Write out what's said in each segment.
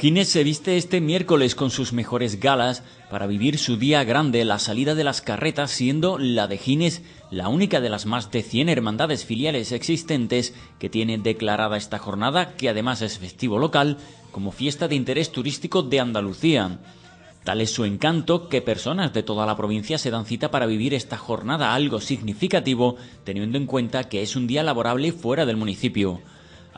Gines se viste este miércoles con sus mejores galas para vivir su día grande, la salida de las carretas siendo la de Gines la única de las más de 100 hermandades filiales existentes que tiene declarada esta jornada, que además es festivo local, como fiesta de interés turístico de Andalucía. Tal es su encanto que personas de toda la provincia se dan cita para vivir esta jornada algo significativo, teniendo en cuenta que es un día laborable fuera del municipio.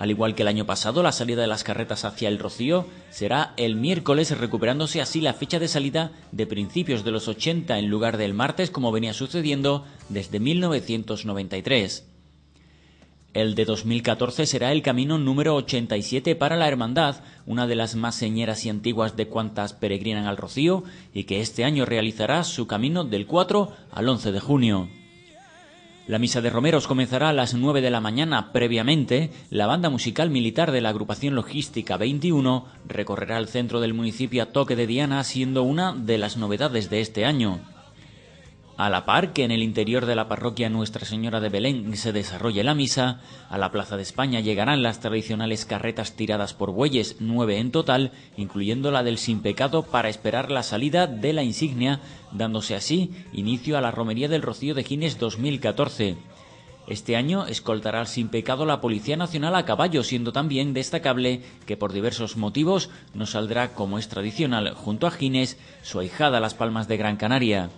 Al igual que el año pasado, la salida de las carretas hacia el Rocío será el miércoles, recuperándose así la fecha de salida de principios de los 80 en lugar del martes, como venía sucediendo desde 1993. El de 2014 será el camino número 87 para la Hermandad, una de las más señeras y antiguas de cuantas peregrinan al Rocío, y que este año realizará su camino del 4 al 11 de junio. La misa de romeros comenzará a las 9 de la mañana. Previamente, la banda musical militar de la agrupación logística 21 recorrerá el centro del municipio a toque de Diana, siendo una de las novedades de este año. A la par que en el interior de la parroquia Nuestra Señora de Belén se desarrolle la misa, a la Plaza de España llegarán las tradicionales carretas tiradas por bueyes, nueve en total, incluyendo la del Sin Pecado, para esperar la salida de la insignia, dándose así inicio a la Romería del Rocío de Gines 2014. Este año escoltará al sin pecado la Policía Nacional a caballo, siendo también destacable que por diversos motivos no saldrá, como es tradicional, junto a Gines, su ahijada Las Palmas de Gran Canaria.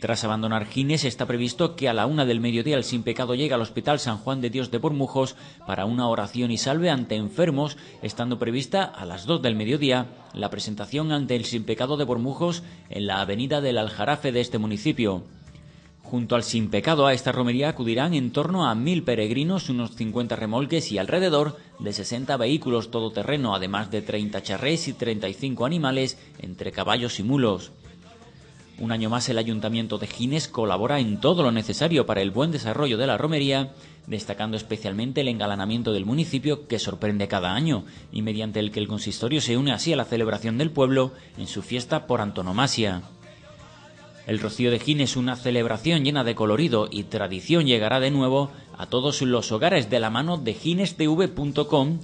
Tras abandonar Gines, está previsto que a la una del mediodía el sin pecado llegue al Hospital San Juan de Dios de Bormujos para una oración y salve ante enfermos, estando prevista a las dos del mediodía la presentación ante el sin pecado de Bormujos en la avenida del Aljarafe de este municipio. Junto al sin pecado a esta romería acudirán en torno a mil peregrinos, unos 50 remolques y alrededor de 60 vehículos todoterreno, además de 30 charrés y 35 animales, entre caballos y mulos. Un año más el Ayuntamiento de Gines colabora en todo lo necesario para el buen desarrollo de la romería, destacando especialmente el engalanamiento del municipio que sorprende cada año y mediante el que el consistorio se une así a la celebración del pueblo en su fiesta por antonomasia. El Rocío de Gines, una celebración llena de colorido y tradición, llegará de nuevo a todos los hogares de la mano de ginesTV.com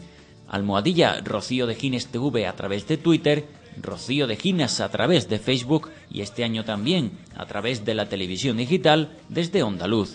Almohadilla Rocío de Gines TV a través de Twitter, Rocío de Gines a través de Facebook y este año también a través de la televisión digital desde Onda Luz.